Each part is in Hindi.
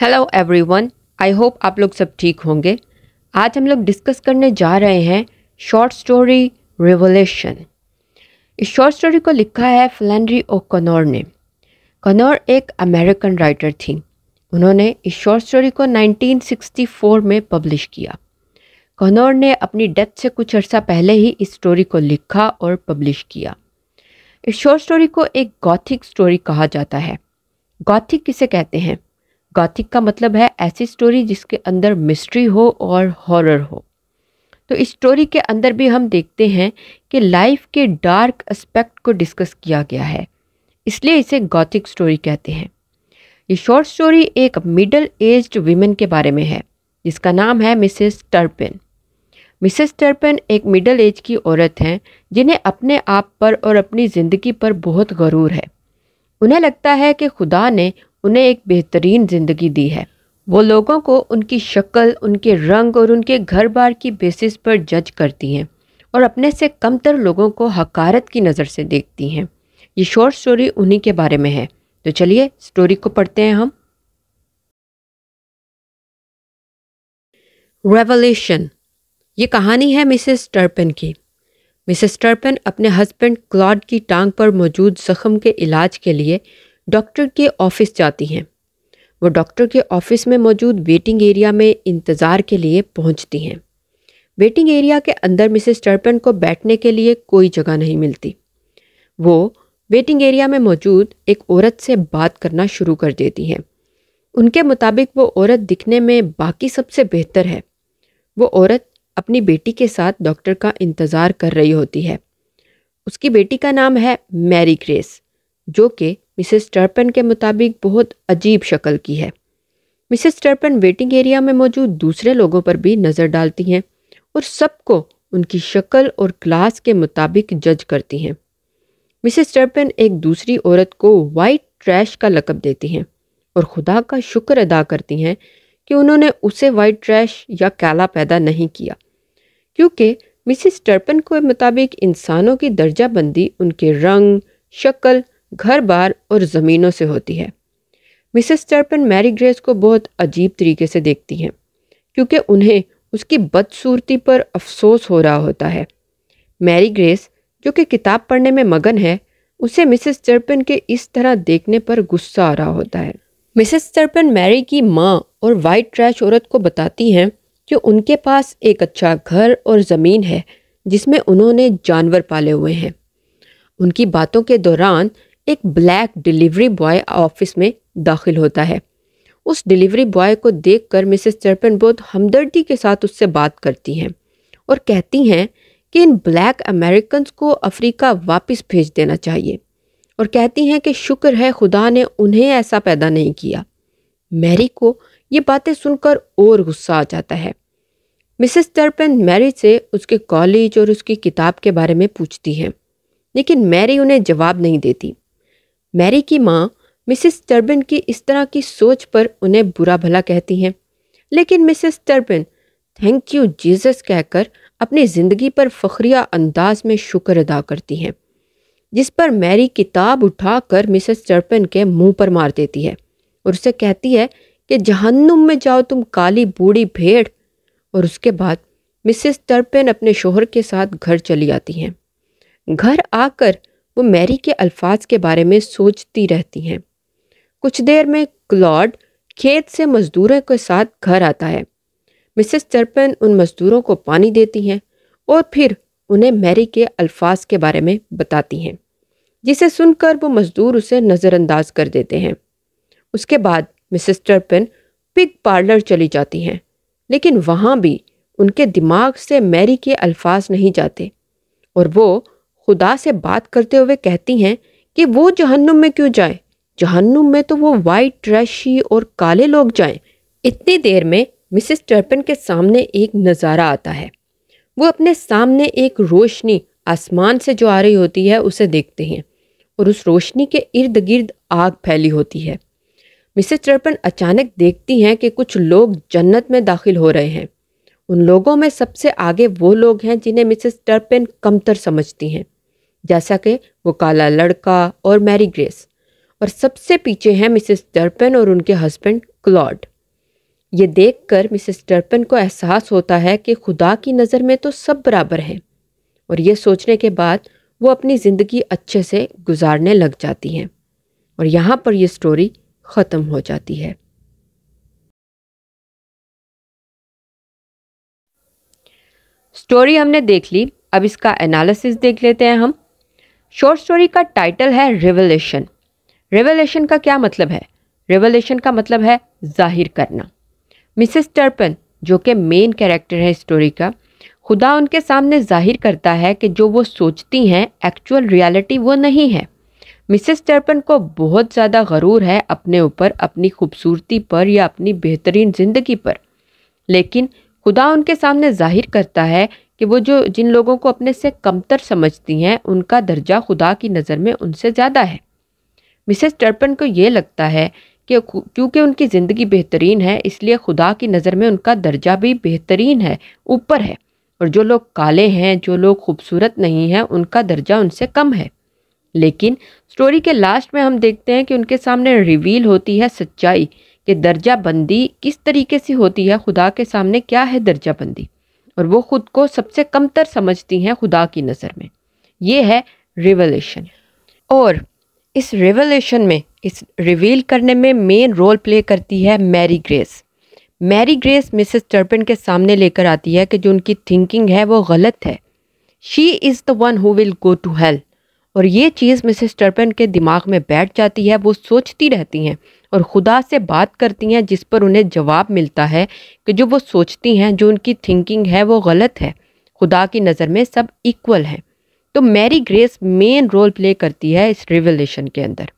हेलो एवरीवन आई होप आप लोग सब ठीक होंगे आज हम लोग डिस्कस करने जा रहे हैं शॉर्ट स्टोरी रिवोल्यूशन इस शॉर्ट स्टोरी को लिखा है फ्लैंड्री ओ कनौर ने कनौर एक अमेरिकन राइटर थी उन्होंने इस शॉर्ट स्टोरी को 1964 में पब्लिश किया कनौर ने अपनी डेथ से कुछ अर्सा पहले ही इस स्टोरी को लिखा और पब्लिश किया इस शॉर्ट स्टोरी को एक गौथिक स्टोरी कहा जाता है गौथिक किसे कहते हैं गॉथिक का मतलब है ऐसी स्टोरी जिसके अंदर मिस्ट्री हो और हॉरर हो तो इस स्टोरी के अंदर भी हम देखते हैं कि लाइफ के डार्क एस्पेक्ट को डिस्कस किया गया है इसलिए इसे गॉथिक स्टोरी कहते हैं ये शॉर्ट स्टोरी एक मिडल एज्ड वीमेन के बारे में है जिसका नाम है मिसेस टर्पिन मिसेस टर्पिन एक मिडल एज की औरत हैं जिन्हें अपने आप पर और अपनी ज़िंदगी पर बहुत गरूर है उन्हें लगता है कि खुदा ने उन्हें एक बेहतरीन ज़िंदगी दी है वो लोगों को उनकी शक्ल उनके रंग और उनके घर बार की बेसिस पर जज करती हैं और अपने से कमतर लोगों को हकारत की नज़र से देखती हैं ये शॉर्ट स्टोरी उन्हीं के बारे में है तो चलिए स्टोरी को पढ़ते हैं हम रेवोल्यूशन ये कहानी है मिसेस टर्पन की मिसेस टर्पन अपने हस्बैंड क्लॉड की टांग पर मौजूद जख्म के इलाज के लिए डॉक्टर के ऑफिस जाती हैं वो डॉक्टर के ऑफिस में मौजूद वेटिंग एरिया में इंतज़ार के लिए पहुंचती हैं वेटिंग एरिया के अंदर मिसेस टर्पन को बैठने के लिए कोई जगह नहीं मिलती वो वेटिंग एरिया में मौजूद एक औरत से बात करना शुरू कर देती हैं उनके मुताबिक वो औरत दिखने में बाकी सबसे बेहतर है वो औरत अपनी बेटी के साथ डॉक्टर का इंतज़ार कर रही होती है उसकी बेटी का नाम है मैरी ग्रेस जो कि मिसेस टर्पन के मुताबिक बहुत अजीब शक्ल की है मिसेस टर्पन वेटिंग एरिया में मौजूद दूसरे लोगों पर भी नज़र डालती हैं और सबको उनकी शक्ल और क्लास के मुताबिक जज करती हैं मिसेस टर्पन एक दूसरी औरत को वाइट ट्रैश का लकब देती हैं और खुदा का शुक्र अदा करती हैं कि उन्होंने उसे वाइट ट्रैश या काला पैदा नहीं किया क्योंकि मिसिस टर्पन के मुताबिक इंसानों की दर्जाबंदी उनके रंग शक्ल घर बार और ज़मीनों से होती है मिसेस टर्पन मैरी ग्रेस को बहुत अजीब तरीके से देखती हैं क्योंकि उन्हें उसकी बदसूरती पर अफसोस हो रहा होता है मैरी ग्रेस जो कि किताब पढ़ने में मगन है उसे मिसेस टर्पन के इस तरह देखने पर गुस्सा आ रहा होता है मिसेस टर्पन मैरी की माँ और वाइट ट्रैश औरत को बताती हैं कि उनके पास एक अच्छा घर और ज़मीन है जिसमें उन्होंने जानवर पाले हुए हैं उनकी बातों के दौरान एक ब्लैक डिलीवरी बॉय ऑफिस में दाखिल होता है उस डिलीवरी बॉय को देखकर मिसेस चर्पन बहुत हमदर्दी के साथ उससे बात करती हैं और कहती हैं कि इन ब्लैक अमेरिकन को अफ्रीका वापस भेज देना चाहिए और कहती हैं कि शुक्र है खुदा ने उन्हें ऐसा पैदा नहीं किया मैरी को ये बातें सुनकर और गुस्सा आ जाता है मिसेस टर्पन मैरी से उसके कॉलेज और उसकी किताब के बारे में पूछती हैं लेकिन मैरी उन्हें जवाब नहीं देती मैरी की माँ मिसिस टर्बिन की इस तरह की सोच पर उन्हें बुरा भला कहती हैं लेकिन Mrs Turpin thank you Jesus कहकर अपनी ज़िंदगी पर फखरिया अंदाज में शुक्र अदा करती हैं जिस पर मैरी किताब उठाकर मिसेस टर्पिन के मुंह पर मार देती है और उसे कहती है कि जहन्नुम में जाओ तुम काली बूढ़ी भेड़ और उसके बाद मिसेस टर्पिन अपने शोहर के साथ घर चली आती हैं घर आकर वो मैरी के अल्फाज के बारे में सोचती रहती हैं कुछ देर में क्लॉड खेत से मज़दूरों के साथ घर आता है मिसेस चर्पन उन मज़दूरों को पानी देती हैं और फिर उन्हें मैरी के अल्फाज के बारे में बताती हैं जिसे सुनकर वो मज़दूर उसे नज़रअंदाज कर देते हैं उसके बाद मिसेस टर्पन पिग पार्लर चली जाती हैं लेकिन वहाँ भी उनके दिमाग से मैरी के अल्फाज नहीं जाते और वो खुदा से बात करते हुए कहती हैं कि वो जहन्नुम में क्यों जाए जहन्नुम में तो वो वाइट ट्रैशी और काले लोग जाएं इतनी देर में मिसिस टर्पन के सामने एक नज़ारा आता है वो अपने सामने एक रोशनी आसमान से जो आ रही होती है उसे देखते हैं और उस रोशनी के इर्द गिर्द आग फैली होती है मिसेस टर्पन अचानक देखती हैं कि कुछ लोग जन्नत में दाखिल हो रहे हैं उन लोगों में सबसे आगे वो लोग हैं जिन्हें मिसेस टर्पन कमतर समझती हैं जैसा कि वो काला लड़का और मैरी ग्रेस और सबसे पीछे हैं मिसेस डर्पन और उनके हस्बैंड क्लॉड ये देखकर मिसेस डर्पन को एहसास होता है कि खुदा की नज़र में तो सब बराबर हैं और ये सोचने के बाद वो अपनी ज़िंदगी अच्छे से गुजारने लग जाती हैं और यहाँ पर यह स्टोरी ख़त्म हो जाती है स्टोरी हमने देख ली अब इसका एनालिसिस देख लेते हैं हम शॉर्ट स्टोरी का टाइटल है रिवोल्यूशन रिवोल्यूशन का क्या मतलब है रिवोल्यूशन का मतलब है जाहिर करना मिसेस टर्पन जो कि मेन कैरेक्टर है स्टोरी का खुदा उनके सामने जाहिर करता है कि जो वो सोचती हैं एक्चुअल रियलिटी वो नहीं है मिसेस टर्पन को बहुत ज़्यादा गरूर है अपने ऊपर अपनी खूबसूरती पर या अपनी बेहतरीन ज़िंदगी पर लेकिन खुदा उनके सामने जाहिर करता है कि वो जो जिन लोगों को अपने से कमतर समझती हैं उनका दर्जा खुदा की नज़र में उनसे ज़्यादा है मिसेस टर्पन को ये लगता है कि क्योंकि उनकी ज़िंदगी बेहतरीन है इसलिए खुदा की नज़र में उनका दर्जा भी बेहतरीन है ऊपर है और जो लोग काले हैं जो लोग खूबसूरत नहीं हैं उनका दर्जा उनसे कम है लेकिन स्टोरी के लास्ट में हम देखते हैं कि उनके सामने रिवील होती है सच्चाई कि दर्जा बंदी किस तरीके से होती है खुदा के सामने क्या है दर्जा बंदी और वो खुद को सबसे कमतर समझती हैं खुदा की नज़र में ये है रिवोल्यूशन और इस रिवोल्यूशन में इस रिवील करने में मेन रोल प्ले करती है Mary Grace Mary Grace Mrs Turpin के सामने लेकर आती है कि जो उनकी थिंकिंग है वो गलत है she is the one who will go to hell और ये चीज़ मिसेस टर्पिन के दिमाग में बैठ जाती है वो सोचती रहती हैं और खुदा से बात करती हैं जिस पर उन्हें जवाब मिलता है कि जो वो सोचती हैं जो उनकी थिंकिंग है वो गलत है खुदा की नज़र में सब इक्वल हैं तो Mary Grace main role play करती है इस रिवोल्यूशन के अंदर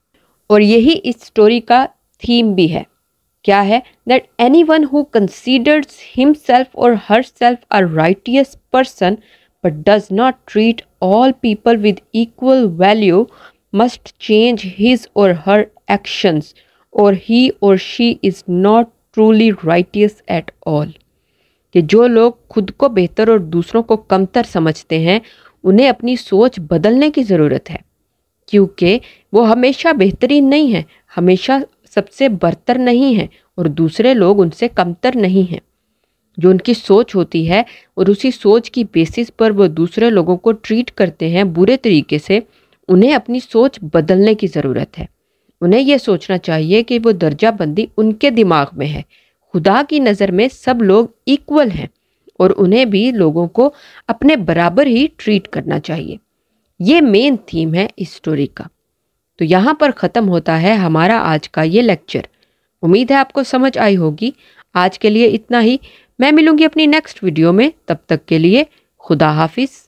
और यही इस स्टोरी का थीम भी है क्या है that anyone who considers self or herself a righteous person but does not treat all people with equal value must change his or her actions or he or she is not truly righteous at all कि जो लोग खुद को बेहतर और दूसरों को कमतर समझते हैं उन्हें अपनी सोच बदलने की ज़रूरत है क्योंकि वो हमेशा बेहतरीन नहीं है हमेशा सबसे बरतर नहीं है और दूसरे लोग उनसे कमतर नहीं हैं जो उनकी सोच होती है और उसी सोच की बेसिस पर वो दूसरे लोगों को ट्रीट करते हैं बुरे तरीके से उन्हें अपनी सोच बदलने की ज़रूरत है उन्हें यह सोचना चाहिए कि वो दर्जा बंदी उनके दिमाग में है खुदा की नज़र में सब लोग इक्वल हैं और उन्हें भी लोगों को अपने बराबर ही ट्रीट करना चाहिए ये मेन थीम है इस स्टोरी का तो यहाँ पर ख़त्म होता है हमारा आज का ये लेक्चर उम्मीद है आपको समझ आई होगी आज के लिए इतना ही मैं मिलूंगी अपनी नेक्स्ट वीडियो में तब तक के लिए खुदा हाफिज़